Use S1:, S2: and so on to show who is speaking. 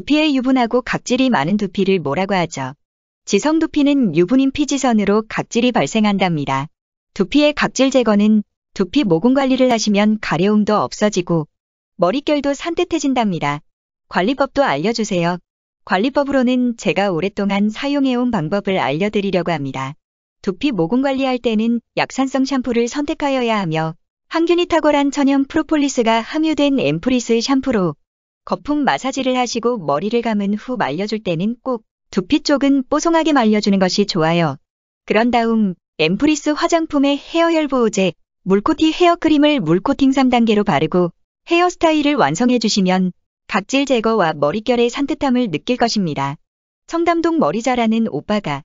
S1: 두피의 유분하고 각질이 많은 두피를 뭐라고 하죠? 지성 두피는 유분인 피지선으로 각질이 발생한답니다. 두피의 각질 제거는 두피 모공 관리를 하시면 가려움도 없어지고 머릿결도 산뜻해진답니다. 관리법도 알려주세요. 관리법으로는 제가 오랫동안 사용해온 방법을 알려드리려고 합니다. 두피 모공 관리할 때는 약산성 샴푸를 선택하여야 하며 항균이 탁월한 천연 프로폴리스가 함유된 앰프리스 샴푸로 거품 마사지를 하시고 머리를 감은 후 말려줄 때는 꼭 두피 쪽은 뽀송하게 말려주는 것이 좋아요. 그런 다음 앰프리스 화장품의 헤어열 보호제, 물코티 헤어크림을 물코팅 3단계로 바르고 헤어스타일을 완성해 주시면 각질 제거와 머릿결의 산뜻함을 느낄 것입니다. 청담동 머리 자라는 오빠가